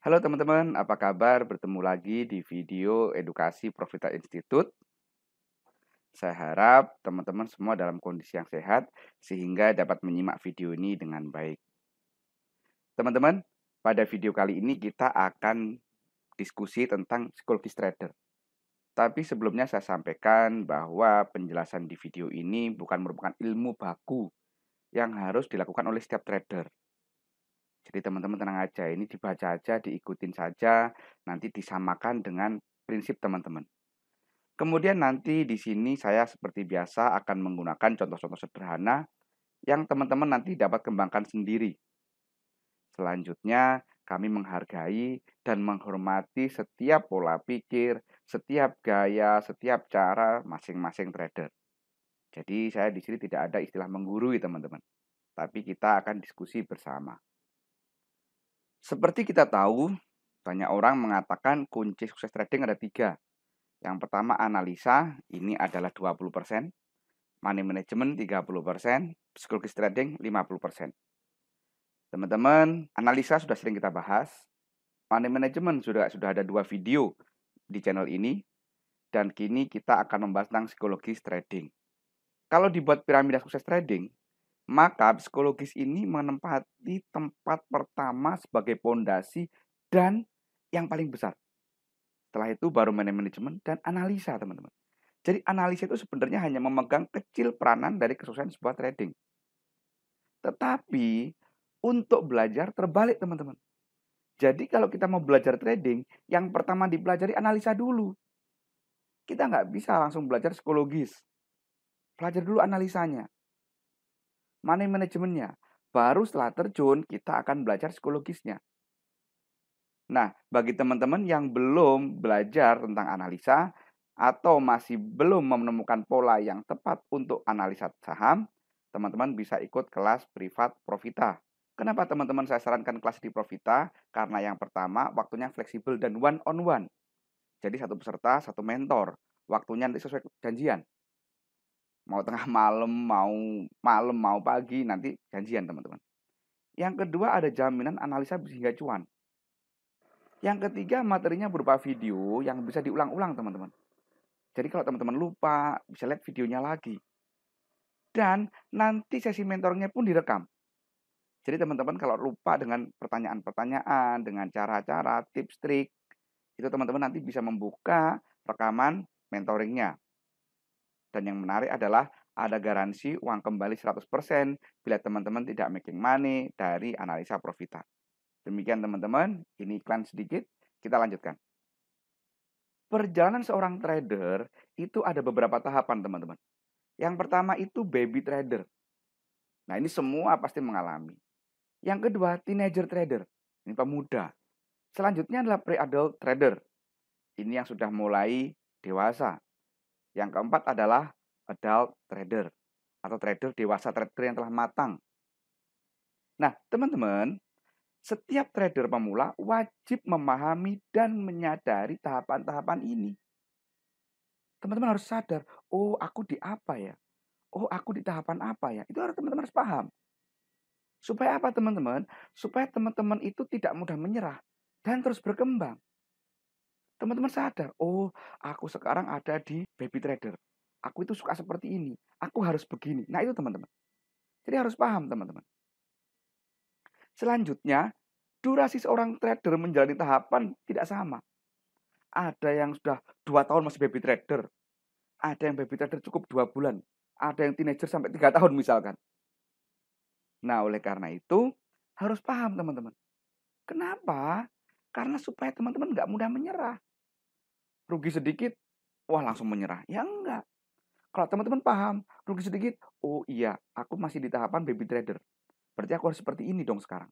Halo teman-teman, apa kabar? Bertemu lagi di video edukasi Profita Institute. Saya harap teman-teman semua dalam kondisi yang sehat sehingga dapat menyimak video ini dengan baik. Teman-teman, pada video kali ini kita akan diskusi tentang psikologis trader. Tapi sebelumnya saya sampaikan bahwa penjelasan di video ini bukan merupakan ilmu baku yang harus dilakukan oleh setiap trader. Jadi teman-teman tenang aja, ini dibaca aja, diikutin saja, nanti disamakan dengan prinsip teman-teman. Kemudian nanti di sini saya seperti biasa akan menggunakan contoh-contoh sederhana yang teman-teman nanti dapat kembangkan sendiri. Selanjutnya, kami menghargai dan menghormati setiap pola pikir, setiap gaya, setiap cara masing-masing trader. Jadi saya di sini tidak ada istilah menggurui teman-teman, tapi kita akan diskusi bersama. Seperti kita tahu, banyak orang mengatakan kunci sukses trading ada tiga. Yang pertama analisa, ini adalah 20%, money management 30%, psikologis trading 50%. Teman-teman, analisa sudah sering kita bahas. Money management sudah sudah ada dua video di channel ini dan kini kita akan membahas tentang psikologis trading. Kalau dibuat piramida sukses trading, maka psikologis ini menempati tempat pertama sebagai pondasi dan yang paling besar. Setelah itu baru manajemen dan analisa, teman-teman. Jadi analisa itu sebenarnya hanya memegang kecil peranan dari kesuksesan sebuah trading. Tetapi untuk belajar terbalik, teman-teman. Jadi kalau kita mau belajar trading, yang pertama dipelajari analisa dulu. Kita nggak bisa langsung belajar psikologis. Belajar dulu analisanya money manajemennya. Baru setelah terjun, kita akan belajar psikologisnya. Nah, bagi teman-teman yang belum belajar tentang analisa atau masih belum menemukan pola yang tepat untuk analisa saham, teman-teman bisa ikut kelas privat Profita. Kenapa teman-teman saya sarankan kelas di Profita? Karena yang pertama, waktunya fleksibel dan one on one. Jadi satu peserta, satu mentor. Waktunya sesuai janjian mau tengah malam mau malam mau pagi nanti janjian teman-teman yang kedua ada jaminan analisa hingga cuan yang ketiga materinya berupa video yang bisa diulang-ulang teman-teman jadi kalau teman-teman lupa bisa lihat videonya lagi dan nanti sesi mentornya pun direkam jadi teman-teman kalau lupa dengan pertanyaan-pertanyaan dengan cara-cara tips trik itu teman-teman nanti bisa membuka rekaman mentoringnya dan yang menarik adalah ada garansi uang kembali 100% bila teman-teman tidak making money dari analisa profita. Demikian teman-teman, ini iklan sedikit, kita lanjutkan. Perjalanan seorang trader itu ada beberapa tahapan teman-teman. Yang pertama itu baby trader. Nah ini semua pasti mengalami. Yang kedua teenager trader, ini pemuda. Selanjutnya adalah pre-adult trader. Ini yang sudah mulai dewasa. Yang keempat adalah adult trader atau trader dewasa trader yang telah matang. Nah, teman-teman, setiap trader pemula wajib memahami dan menyadari tahapan-tahapan ini. Teman-teman harus sadar, oh aku di apa ya? Oh aku di tahapan apa ya? Itu harus teman-teman harus paham. Supaya apa teman-teman? Supaya teman-teman itu tidak mudah menyerah dan terus berkembang teman-teman sadar, oh aku sekarang ada di baby trader. Aku itu suka seperti ini. Aku harus begini. Nah itu teman-teman. Jadi harus paham teman-teman. Selanjutnya, durasi seorang trader menjalani tahapan tidak sama. Ada yang sudah dua tahun masih baby trader. Ada yang baby trader cukup dua bulan. Ada yang teenager sampai tiga tahun misalkan. Nah oleh karena itu, harus paham teman-teman. Kenapa? Karena supaya teman-teman nggak mudah menyerah rugi sedikit, wah langsung menyerah. Ya enggak. Kalau teman-teman paham, rugi sedikit, oh iya, aku masih di tahapan baby trader. Berarti aku harus seperti ini dong sekarang.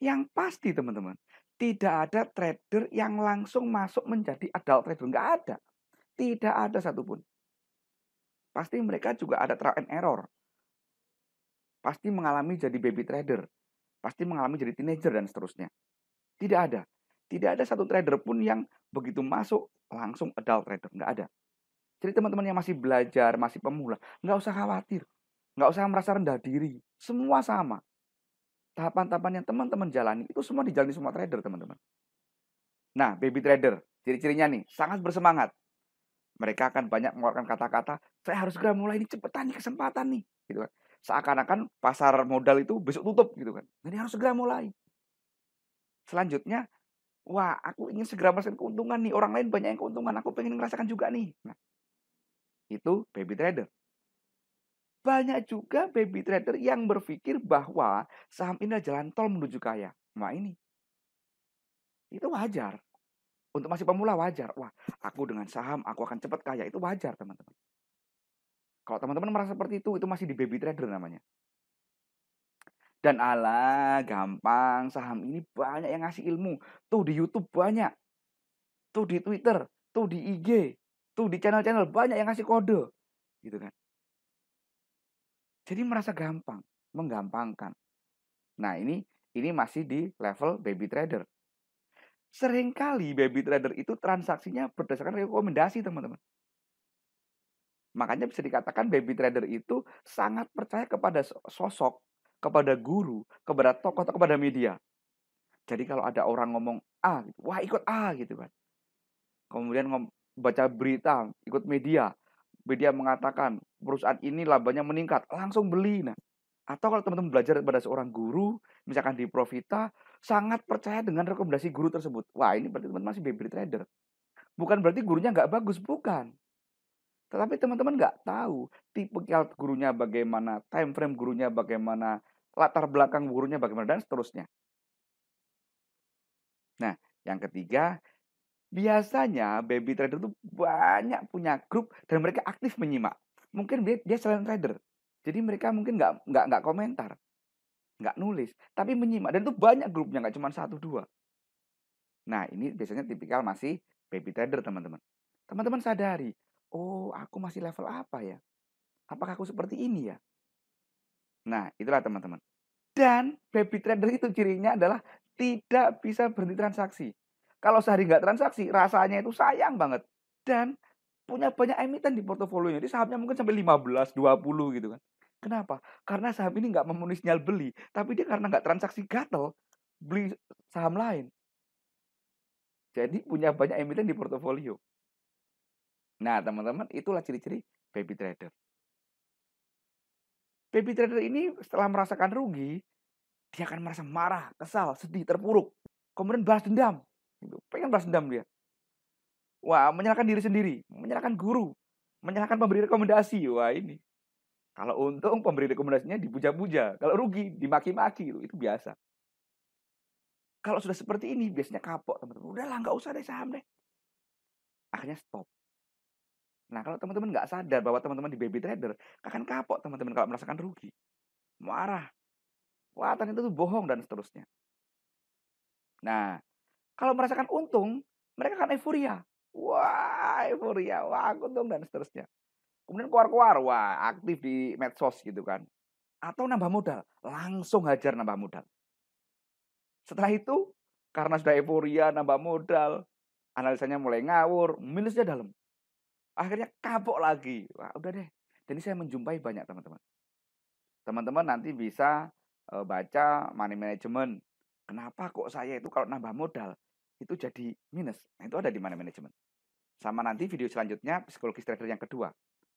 Yang pasti teman-teman, tidak ada trader yang langsung masuk menjadi adult trader. Enggak ada. Tidak ada satupun. Pasti mereka juga ada trial and error. Pasti mengalami jadi baby trader. Pasti mengalami jadi teenager dan seterusnya. Tidak ada. Tidak ada satu trader pun yang begitu masuk langsung adult trader, nggak ada. Jadi teman-teman yang masih belajar, masih pemula, nggak usah khawatir, nggak usah merasa rendah diri, semua sama. Tahapan-tahapan yang teman-teman jalani itu semua dijalani semua trader teman-teman. Nah, baby trader, ciri-cirinya nih, sangat bersemangat. Mereka akan banyak mengeluarkan kata-kata, saya harus segera mulai ini cepetan nih kesempatan nih, gitu kan. Seakan-akan pasar modal itu besok tutup gitu kan. Jadi harus segera mulai. Selanjutnya wah aku ingin segera merasakan keuntungan nih. Orang lain banyak yang keuntungan, aku pengen merasakan juga nih. Nah, itu baby trader. Banyak juga baby trader yang berpikir bahwa saham ini adalah jalan tol menuju kaya. Nah ini, itu wajar. Untuk masih pemula wajar. Wah, aku dengan saham aku akan cepat kaya. Itu wajar, teman-teman. Kalau teman-teman merasa seperti itu, itu masih di baby trader namanya. Dan ala gampang saham ini banyak yang ngasih ilmu. Tuh di YouTube banyak. Tuh di Twitter, tuh di IG, tuh di channel-channel banyak yang ngasih kode. Gitu kan. Jadi merasa gampang, menggampangkan. Nah, ini ini masih di level baby trader. Seringkali baby trader itu transaksinya berdasarkan rekomendasi, teman-teman. Makanya bisa dikatakan baby trader itu sangat percaya kepada sosok kepada guru, kepada tokoh, atau kepada media. Jadi kalau ada orang ngomong A, gitu, wah ikut A gitu kan. Kemudian baca berita, ikut media. Media mengatakan perusahaan ini labanya meningkat, langsung beli. Nah, atau kalau teman-teman belajar kepada seorang guru, misalkan di Profita, sangat percaya dengan rekomendasi guru tersebut. Wah ini berarti teman-teman masih baby trader. Bukan berarti gurunya nggak bagus, bukan. Tetapi teman-teman nggak tahu tipe gurunya bagaimana, time frame gurunya bagaimana, latar belakang gurunya bagaimana, dan seterusnya. Nah, yang ketiga, biasanya baby trader itu banyak punya grup dan mereka aktif menyimak. Mungkin dia, dia selain trader. Jadi mereka mungkin nggak nggak nggak komentar, nggak nulis, tapi menyimak. Dan itu banyak grupnya, nggak cuma satu dua. Nah, ini biasanya tipikal masih baby trader, teman-teman. Teman-teman sadari, oh aku masih level apa ya? Apakah aku seperti hmm. ini ya? Nah, itulah teman-teman. Dan baby trader itu cirinya adalah tidak bisa berhenti transaksi. Kalau sehari nggak transaksi, rasanya itu sayang banget. Dan punya banyak emiten di portofolionya. Jadi sahamnya mungkin sampai 15, 20 gitu kan. Kenapa? Karena saham ini nggak memenuhi sinyal beli, tapi dia karena nggak transaksi gatel, beli saham lain. Jadi punya banyak emiten di portofolio. Nah, teman-teman, itulah ciri-ciri baby trader. Baby trader ini setelah merasakan rugi, dia akan merasa marah, kesal, sedih, terpuruk. Kemudian balas dendam. Gitu. Pengen balas dendam dia. Wah, menyalahkan diri sendiri, menyalahkan guru, menyalahkan pemberi rekomendasi. Wah, ini. Kalau untung, pemberi rekomendasinya dipuja-puja. Kalau rugi, dimaki-maki. Gitu. Itu biasa. Kalau sudah seperti ini, biasanya kapok, teman-teman. Udahlah, nggak usah deh saham deh. Akhirnya stop. Nah, kalau teman-teman nggak sadar bahwa teman-teman di baby trader, akan kapok teman-teman kalau merasakan rugi. Marah. Kelihatan itu tuh bohong dan seterusnya. Nah, kalau merasakan untung, mereka akan euforia. Wah, euforia. Wah, aku untung dan seterusnya. Kemudian keluar-keluar, wah, aktif di medsos gitu kan. Atau nambah modal, langsung hajar nambah modal. Setelah itu, karena sudah euforia, nambah modal, analisanya mulai ngawur, minusnya dalam akhirnya kapok lagi Wah, udah deh jadi saya menjumpai banyak teman-teman teman-teman nanti bisa uh, baca money management kenapa kok saya itu kalau nambah modal itu jadi minus nah, itu ada di money management sama nanti video selanjutnya psikologi trader yang kedua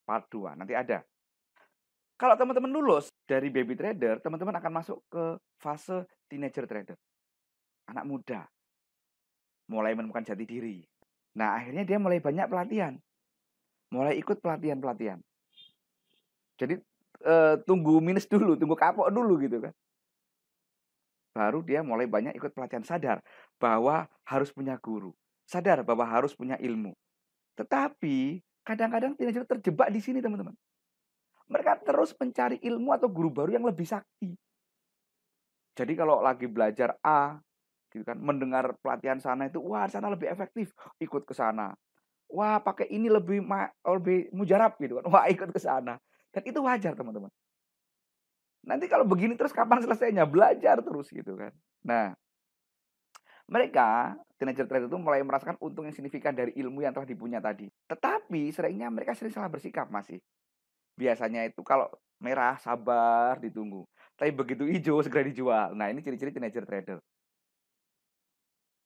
part 2 nanti ada kalau teman-teman lulus dari baby trader, teman-teman akan masuk ke fase teenager trader. Anak muda. Mulai menemukan jati diri. Nah, akhirnya dia mulai banyak pelatihan mulai ikut pelatihan-pelatihan. Jadi e, tunggu minus dulu, tunggu kapok dulu gitu kan. Baru dia mulai banyak ikut pelatihan sadar bahwa harus punya guru, sadar bahwa harus punya ilmu. Tetapi kadang-kadang teenager terjebak di sini teman-teman. Mereka terus mencari ilmu atau guru baru yang lebih sakti. Jadi kalau lagi belajar A, gitu kan mendengar pelatihan sana itu wah sana lebih efektif ikut ke sana wah pakai ini lebih ma, lebih mujarab gitu kan. Wah, ikut ke sana. Dan itu wajar, teman-teman. Nanti kalau begini terus kapan selesainya? Belajar terus gitu kan. Nah, mereka teenager trader itu mulai merasakan untung yang signifikan dari ilmu yang telah dipunya tadi. Tetapi seringnya mereka sering salah bersikap masih. Biasanya itu kalau merah sabar ditunggu. Tapi begitu hijau segera dijual. Nah ini ciri-ciri teenager trader.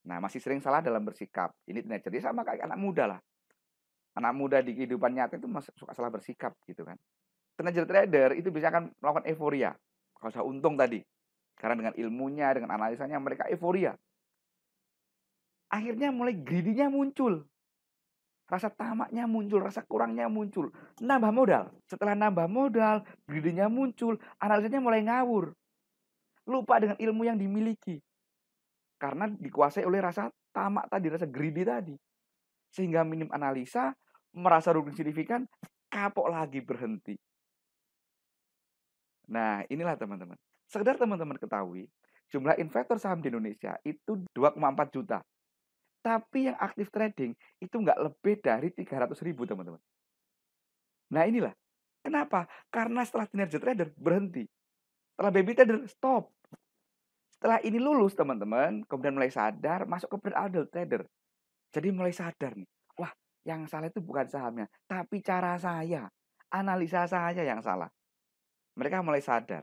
Nah masih sering salah dalam bersikap. Ini teenager dia sama kayak anak muda lah anak muda di kehidupan nyata itu suka salah bersikap gitu kan. Tenaga trader itu bisa akan melakukan euforia. Kalau saya untung tadi. Karena dengan ilmunya, dengan analisanya mereka euforia. Akhirnya mulai greedy muncul. Rasa tamaknya muncul, rasa kurangnya muncul. Nambah modal. Setelah nambah modal, greedy muncul, analisanya mulai ngawur. Lupa dengan ilmu yang dimiliki. Karena dikuasai oleh rasa tamak tadi, rasa greedy tadi. Sehingga minim analisa, merasa rugi signifikan, kapok lagi berhenti. Nah, inilah teman-teman. Sekedar teman-teman ketahui, jumlah investor saham di Indonesia itu 2,4 juta. Tapi yang aktif trading itu nggak lebih dari 300 ribu, teman-teman. Nah, inilah. Kenapa? Karena setelah kinerja trader, berhenti. Setelah baby trader, stop. Setelah ini lulus, teman-teman, kemudian mulai sadar, masuk ke brand adult trader. Jadi mulai sadar nih. Yang salah itu bukan sahamnya, tapi cara saya, analisa saya yang salah. Mereka mulai sadar.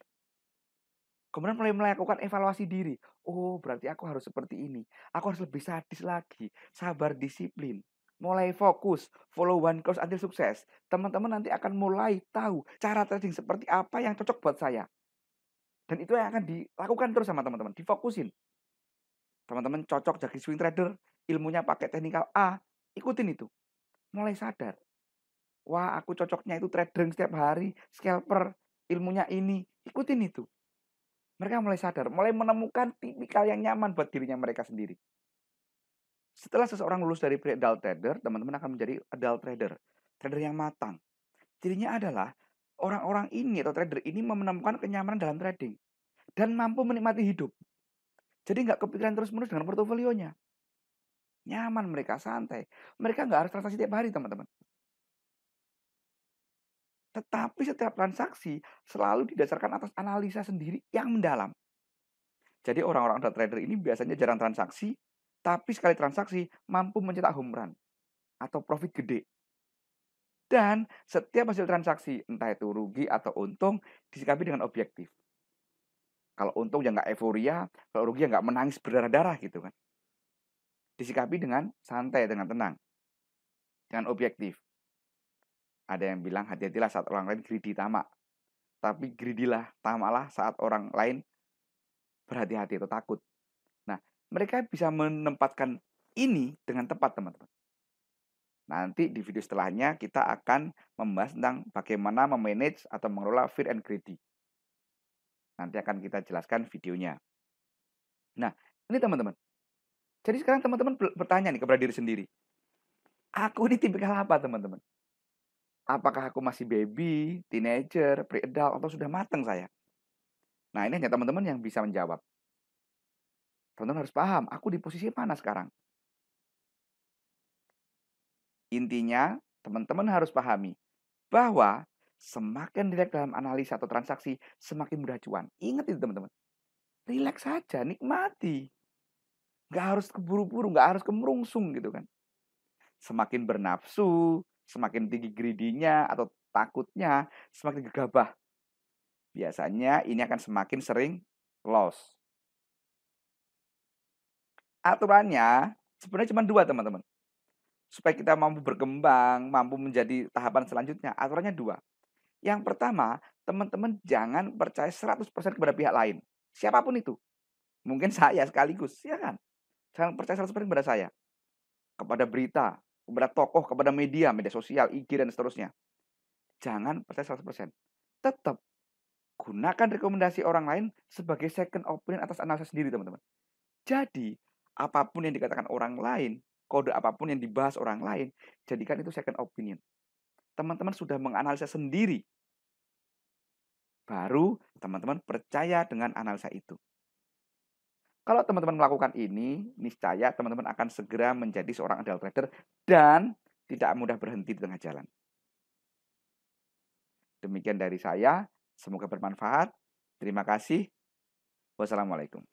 Kemudian mulai melakukan evaluasi diri. Oh, berarti aku harus seperti ini. Aku harus lebih sadis lagi. Sabar disiplin. Mulai fokus. Follow one course until sukses. Teman-teman nanti akan mulai tahu cara trading seperti apa yang cocok buat saya. Dan itu yang akan dilakukan terus sama teman-teman. Difokusin. Teman-teman cocok jadi swing trader. Ilmunya pakai teknikal A. Ikutin itu mulai sadar. Wah, aku cocoknya itu trader setiap hari, scalper, ilmunya ini, ikutin itu. Mereka mulai sadar, mulai menemukan tipikal yang nyaman buat dirinya mereka sendiri. Setelah seseorang lulus dari pre-adult trader, teman-teman akan menjadi adult trader. Trader yang matang. Cirinya adalah orang-orang ini atau trader ini menemukan kenyamanan dalam trading. Dan mampu menikmati hidup. Jadi nggak kepikiran terus-menerus dengan portofolionya. Nyaman mereka, santai. Mereka nggak harus transaksi tiap hari, teman-teman. Tetapi setiap transaksi selalu didasarkan atas analisa sendiri yang mendalam. Jadi orang-orang trader ini biasanya jarang transaksi, tapi sekali transaksi mampu mencetak home run atau profit gede. Dan setiap hasil transaksi, entah itu rugi atau untung, disikapi dengan objektif. Kalau untung ya nggak euforia, kalau rugi ya nggak menangis berdarah-darah gitu kan disikapi dengan santai, dengan tenang, dengan objektif. Ada yang bilang hati-hatilah saat orang lain greedy tamak, tapi greedilah, tamalah saat orang lain berhati-hati atau takut. Nah, mereka bisa menempatkan ini dengan tepat, teman-teman. Nanti di video setelahnya kita akan membahas tentang bagaimana memanage atau mengelola fear and greedy. Nanti akan kita jelaskan videonya. Nah, ini teman-teman, jadi sekarang teman-teman bertanya nih kepada diri sendiri. Aku ini tipikal apa teman-teman? Apakah aku masih baby, teenager, pre-adult, atau sudah mateng saya? Nah ini hanya teman-teman yang bisa menjawab. Teman-teman harus paham, aku di posisi mana sekarang? Intinya, teman-teman harus pahami bahwa semakin rileks dalam analisa atau transaksi, semakin mudah cuan. Ingat itu teman-teman. Relax saja, nikmati. Gak harus keburu-buru, gak harus kemerungsung gitu kan. Semakin bernafsu, semakin tinggi gridinya atau takutnya, semakin gegabah. Biasanya ini akan semakin sering loss. Aturannya sebenarnya cuma dua teman-teman. Supaya kita mampu berkembang, mampu menjadi tahapan selanjutnya, aturannya dua. Yang pertama, teman-teman jangan percaya 100% kepada pihak lain. Siapapun itu. Mungkin saya sekaligus, ya kan? Saya percaya 100% kepada saya. Kepada berita, kepada tokoh, kepada media, media sosial, IG, dan seterusnya. Jangan percaya 100%. Tetap gunakan rekomendasi orang lain sebagai second opinion atas analisa sendiri, teman-teman. Jadi, apapun yang dikatakan orang lain, kode apapun yang dibahas orang lain, jadikan itu second opinion. Teman-teman sudah menganalisa sendiri. Baru teman-teman percaya dengan analisa itu. Kalau teman-teman melakukan ini, niscaya teman-teman akan segera menjadi seorang adult trader dan tidak mudah berhenti di tengah jalan. Demikian dari saya, semoga bermanfaat. Terima kasih. Wassalamualaikum.